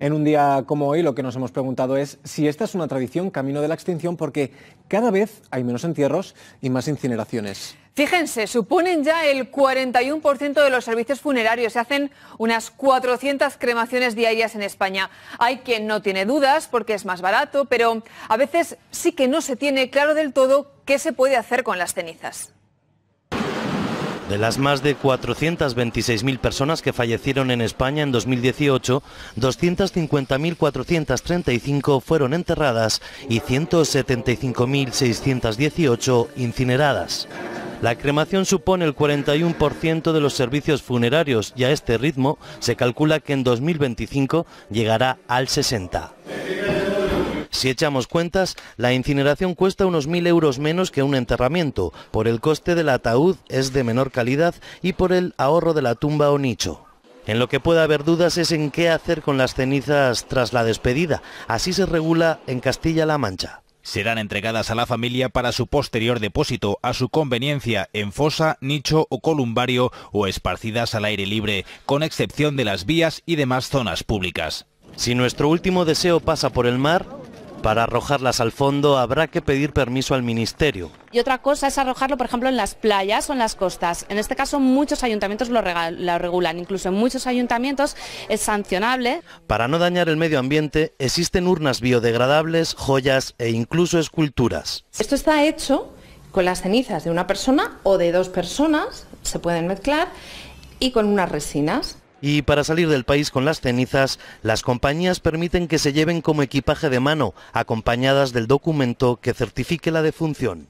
En un día como hoy lo que nos hemos preguntado es si esta es una tradición camino de la extinción porque cada vez hay menos entierros y más incineraciones. Fíjense, suponen ya el 41% de los servicios funerarios. Se hacen unas 400 cremaciones diarias en España. Hay quien no tiene dudas porque es más barato, pero a veces sí que no se tiene claro del todo qué se puede hacer con las cenizas. De las más de 426.000 personas que fallecieron en España en 2018, 250.435 fueron enterradas y 175.618 incineradas. La cremación supone el 41% de los servicios funerarios y a este ritmo se calcula que en 2025 llegará al 60%. Si echamos cuentas, la incineración cuesta unos mil euros menos que un enterramiento, por el coste del ataúd es de menor calidad y por el ahorro de la tumba o nicho. En lo que puede haber dudas es en qué hacer con las cenizas tras la despedida. Así se regula en Castilla-La Mancha serán entregadas a la familia para su posterior depósito a su conveniencia en fosa, nicho o columbario o esparcidas al aire libre, con excepción de las vías y demás zonas públicas. Si nuestro último deseo pasa por el mar, para arrojarlas al fondo habrá que pedir permiso al ministerio. Y otra cosa es arrojarlo, por ejemplo, en las playas o en las costas. En este caso, muchos ayuntamientos lo, regulan. Incluso en muchos ayuntamientos es sancionable. Para no dañar el medio ambiente, existen urnas biodegradables, joyas e incluso esculturas. Esto está hecho con las cenizas de una persona o de dos personas, se pueden mezclar, y con unas resinas. Y para salir del país con las cenizas, las compañías permiten que se lleven como equipaje de mano, acompañadas del documento que certifique la defunción.